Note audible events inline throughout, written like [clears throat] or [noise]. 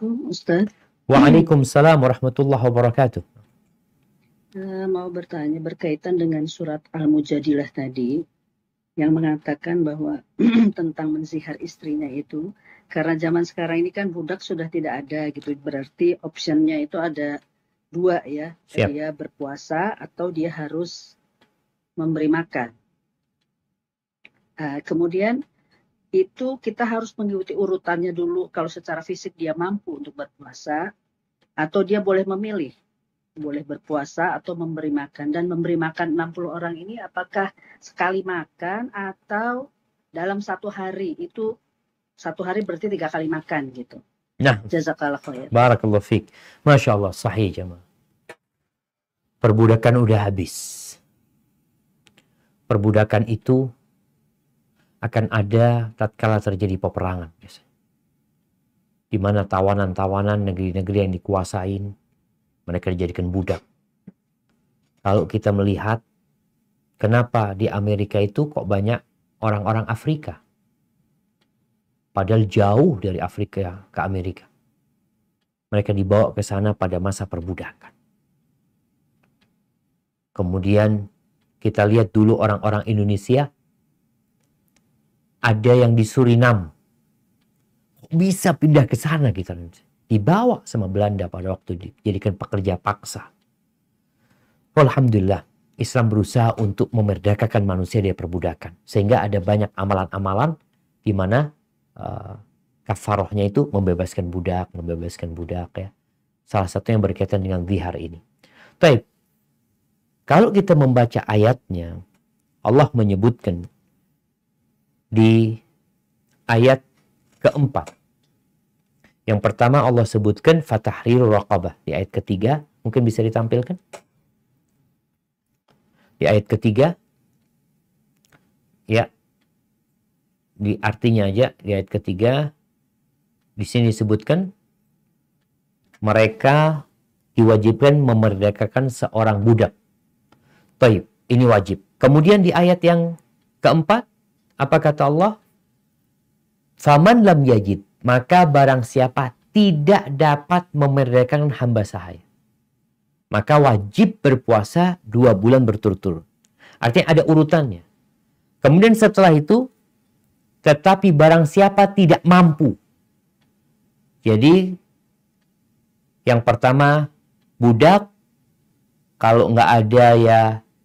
Ustaz. Waalaikumsalam warahmatullahi wabarakatuh. Eh, mau bertanya berkaitan dengan surat Al-Mujadilah tadi yang mengatakan bahwa [clears throat] tentang mensihar istrinya itu karena zaman sekarang ini kan budak sudah tidak ada gitu berarti optionnya itu ada dua ya Siap. dia berpuasa atau dia harus memberi makan uh, kemudian itu kita harus mengikuti urutannya dulu kalau secara fisik dia mampu untuk berpuasa atau dia boleh memilih boleh berpuasa atau memberi makan dan memberi makan 60 orang ini apakah sekali makan atau dalam satu hari itu satu hari berarti tiga kali makan gitu. Nah, jazakallah khair. Barakallah fiq. Masya Allah, sahih jemaah. Perbudakan udah habis. Perbudakan itu akan ada tatkala terjadi peperangan Di mana tawanan-tawanan negeri-negeri yang dikuasain, mereka dijadikan budak. Kalau kita melihat kenapa di Amerika itu kok banyak orang-orang Afrika. Padahal jauh dari Afrika ke Amerika. Mereka dibawa ke sana pada masa perbudakan. Kemudian kita lihat dulu orang-orang Indonesia ada yang di Surinam, Kok bisa pindah ke sana gitu Dibawa sama Belanda pada waktu dijadikan pekerja paksa. Alhamdulillah, Islam berusaha untuk memerdekakan manusia dari perbudakan. Sehingga ada banyak amalan-amalan di mana uh, kafarohnya itu membebaskan budak, membebaskan budak ya. Salah satu yang berkaitan dengan zihar ini. Baik, kalau kita membaca ayatnya, Allah menyebutkan di ayat keempat. Yang pertama Allah sebutkan fatahriru raqabah. Di ayat ketiga mungkin bisa ditampilkan. Di ayat ketiga ya di artinya aja di ayat ketiga di sini disebutkan mereka diwajibkan memerdekakan seorang budak. Baik, ini wajib. Kemudian di ayat yang keempat apa kata Allah? Faman lam yajid, maka barang siapa tidak dapat memerdekakan hamba sahaya. Maka wajib berpuasa dua bulan berturut-turut. Artinya ada urutannya. Kemudian setelah itu, tetapi barang siapa tidak mampu. Jadi, yang pertama budak, kalau nggak ada ya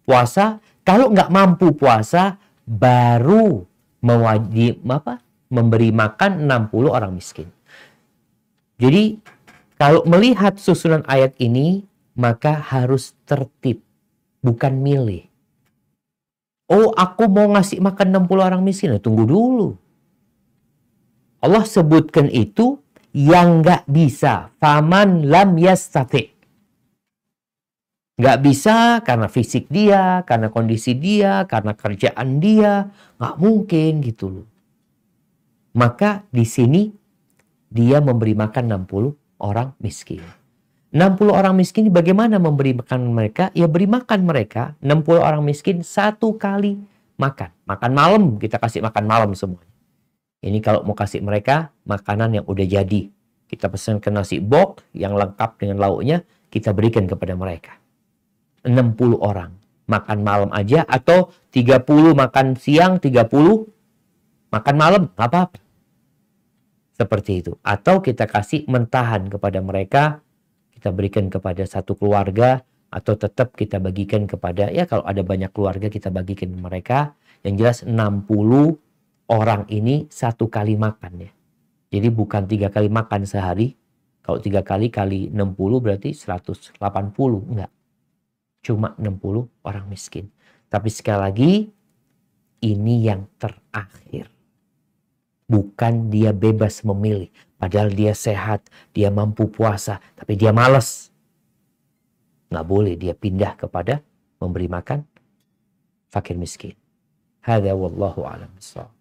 puasa. Kalau nggak mampu puasa, baru mewajib apa memberi makan 60 orang miskin. Jadi kalau melihat susunan ayat ini maka harus tertib bukan milih. Oh, aku mau ngasih makan 60 orang miskin. Nah, tunggu dulu. Allah sebutkan itu yang nggak bisa. Faman lam yastati. Gak bisa karena fisik dia, karena kondisi dia, karena kerjaan dia. gak mungkin gitu loh. Maka di sini dia memberi makan 60 orang miskin. 60 orang miskin bagaimana memberi makan mereka? Ya beri makan mereka. 60 orang miskin satu kali makan. Makan malam, kita kasih makan malam semuanya. Ini kalau mau kasih mereka makanan yang udah jadi. Kita pesan ke nasi bok yang lengkap dengan lauknya, kita berikan kepada mereka. 60 orang. Makan malam aja atau 30 makan siang, 30 makan malam, nggak apa-apa. Seperti itu. Atau kita kasih mentahan kepada mereka, kita berikan kepada satu keluarga, atau tetap kita bagikan kepada, ya kalau ada banyak keluarga kita bagikan mereka. Yang jelas 60 orang ini satu kali makan ya. Jadi bukan tiga kali makan sehari. Kalau tiga kali kali 60 berarti 180. Enggak cuma 60 orang miskin. Tapi sekali lagi ini yang terakhir. Bukan dia bebas memilih, padahal dia sehat, dia mampu puasa, tapi dia malas. Nggak boleh dia pindah kepada memberi makan fakir miskin. Hada wallahu alam